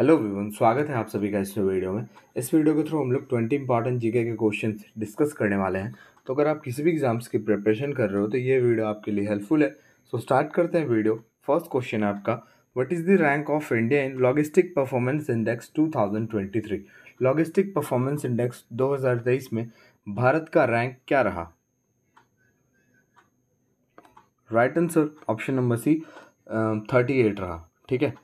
Hello Vivian स्वागत है आप सभी का इस वीडियो में इस वीडियो के थ्रू हम लोग ट्वेंटी इंपॉर्टेंट जीके के क्वेश्चन डिस्कस करने वाले हैं तो अगर आप किसी भी एग्जाम्स की प्रिपरेशन कर रहे हो तो ये वीडियो आपके लिए हेल्पफुल है सो so, स्टार्ट करते हैं वीडियो फर्स्ट क्वेश्चन है आपका what is the rank of India in logistic performance index two logistic performance index दो में भारत का रैंक क्या रहा right answer option number C thirty eight रहा ठीक है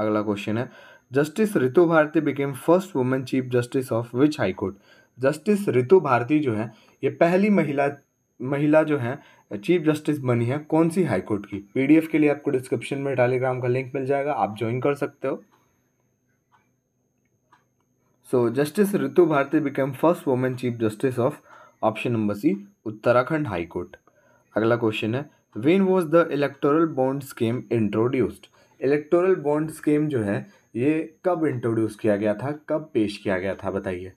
अगला क्वेश्चन है justice Ritu Bharti became first women chief justice of which high court justice Ritu Bharti जो है ये पहली महिला महिला जो है चीफ जस्टिस बनी है कौन सी हाई कोर्ट की पीडीएफ के लिए आपको डिस्क्रिप्शन में टेलीग्राम का लिंक मिल जाएगा आप ज्वाइन कर सकते हो so justice Ritu Bharti became first women chief justice of option number C Uttarakhand high court अगला क्वेश्चन है when was the electoral bond scheme introduced electoral bond scheme जो है ये कब इंट्रोड्यूस किया गया था कब पेश किया गया था बताइए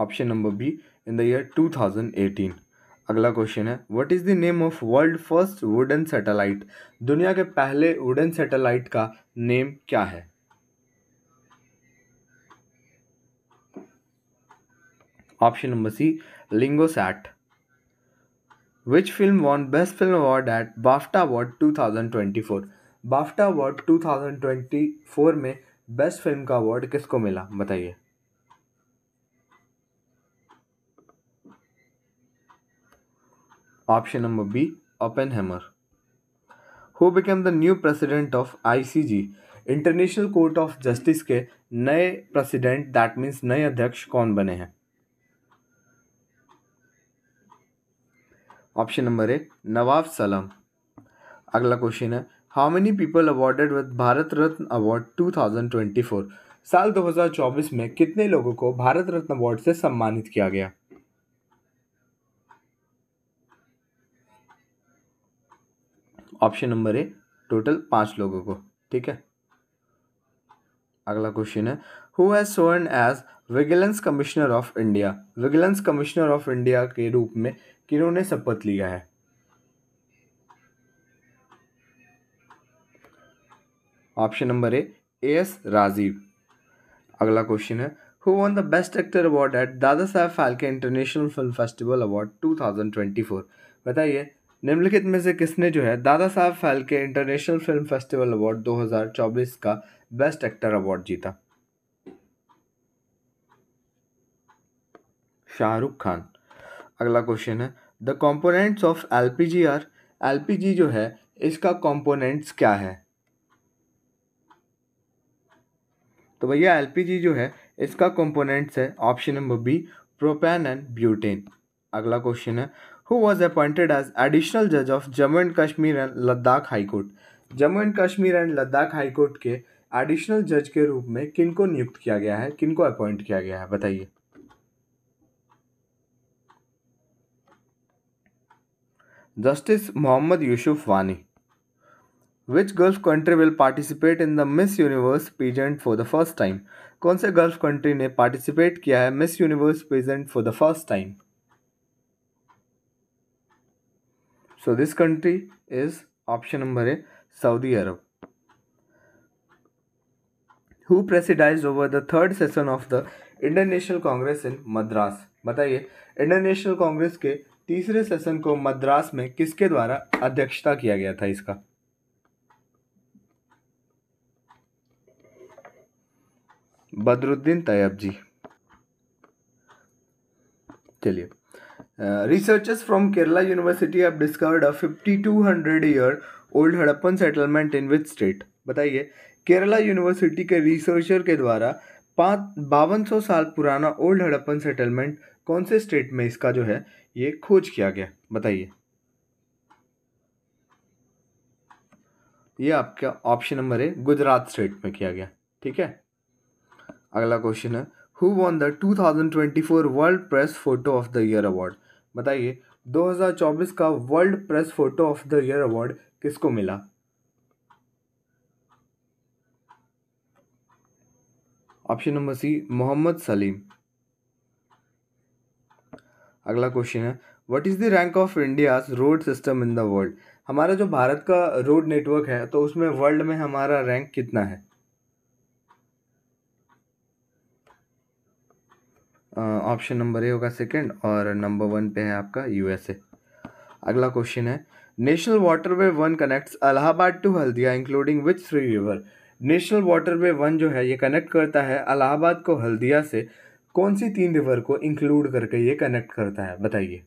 option number B in the year 2018 अगला क्वेश्चन है what is the name of world first wooden satellite दुनिया के पहले वुडन सैटेलाइट का नेम क्या है option number C LignoSat Which film won Best Film Award at BAFTA Award 2024? BAFTA Award 2024 में best film का अवार्ड किसको मिला बताइए option number B Oppenheimer who became the new president of ICJ international court of justice के नए president that means नए अध्यक्ष कौन बने हैं ऑप्शन नंबर ए नवाब सलम अगला क्वेश्चन है how many people awarded with Bharat Ratna award 2024 साल 2024 में कितने लोगों को भारत रत्न अवार्ड से सम्मानित किया गया ऑप्शन नंबर ए टोटल पांच लोगों को ठीक है अगला क्वेश्चन है who has sworn as vigilance commissioner of India vigilance commissioner of India के रूप में कि इन्होंने शपथ लिया है option number A S Rajeev अगला क्वेश्चन है who won the best actor award at Dada Saheb Phalke international film festival award 2024 बताइए निम्नलिखित में से किसने जो है Dada Saheb Phalke international film festival award 2024 का बेस्ट एक्टर अवार्ड जीता शाहरुख खान अगला क्वेश्चन है the components of L P G L P P जी जो है इसका कॉम्पोनेंट्स क्या है तो भैया एल पी जी जो है इसका कॉम्पोनेंट्स है option number B propane and butane अगला क्वेश्चन है who was appointed as additional जज of Jammu and Kashmir and Ladakh high court Jammu and Kashmir and Ladakh high court के एडिशनल जज के रूप में किनको नियुक्त किया गया है किनको अपॉइंट किया गया है बताइए justice Mohammad Yusuf Wani which Gulf country will participate in the Miss Universe pageant for the first time कौन से गल्फ कंट्री ने पार्टिसिपेट किया है Miss Universe pageant for the first time so this country is option number है Saudi Arabia who presided over the third session of the Indian National Congress in Madras बताइए इंडियन नेशनल कांग्रेस के तीसरे session को मद्रास में किसके द्वारा अध्यक्षता किया गया था इसका बदरुद्दीन तैयब जी चलिए researchers from Kerala university of discovered a 5200 year old Harappan settlement in which state बताइए केरला यूनिवर्सिटी के रिसर्चर के द्वारा पाँच बावन सौ साल पुराना ओल्ड हड़प्पन सेटलमेंट कौन से स्टेट में इसका जो है ये खोज किया गया बताइए ये आपका ऑप्शन नंबर है गुजरात स्टेट में किया गया ठीक है अगला क्वेश्चन है who won the 2024 world press photo of the year award बताइए 2024 का world press photo of the year award किसको मिला option number C Mohammed Salem अगला क्वेश्चन है what is the rank of India's road system in the world हमारा जो भारत का road network है तो उसमें वर्ल्ड में हमारा रैंक कितना है ऑप्शन नंबर ए होगा सेकंड और नंबर वन पे है आपका यूएसए अगला क्वेश्चन है national waterway one connects Allahabad to Haldia including which three river national waterway one जो है ये कनेक्ट करता है अलाहाबाद को हल्दिया से कौन सी तीन रिवर को इंक्लूड करके ये कनेक्ट करता है बताइए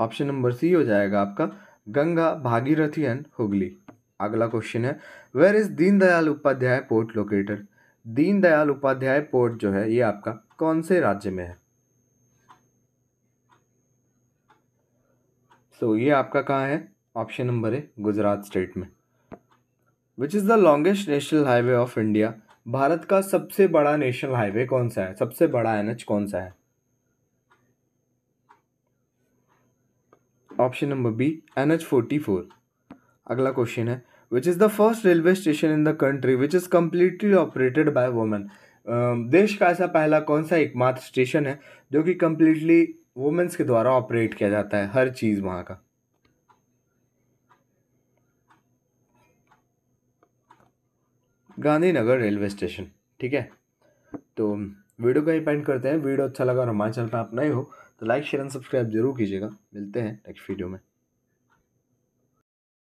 ऑप्शन नंबर सी हो जाएगा आपका गंगा भागीरथी एंड हुगली अगला क्वेश्चन है where is Deendayal Upadhyay port located Deendayal Upadhyay port जो है ये आपका कौन से राज्य में है सो so, ये आपका कहाँ है ऑप्शन नंबर है गुजरात स्टेट में which is the longest national highway of India Bharat का सबसे बड़ा नेशनल हाईवे कौन सा है सबसे बड़ा एन कौन सा है option number B N H forty four अगला क्वेश्चन है which is the first railway station in the country which is completely operated by women देश का ऐसा पहला कौन सा एकमात्र स्टेशन है जो कि कम्प्लीटली वुमेंस के द्वारा ऑपरेट किया जाता है हर चीज़ वहाँ का गांधीनगर रेलवे स्टेशन ठीक है तो वीडियो का ही पेंट करते हैं वीडियो अच्छा लगा और हमारे चैनल पर आप नए हो तो लाइक शेयर एंड सब्सक्राइब जरूर कीजिएगा मिलते हैं नेक्स्ट वीडियो में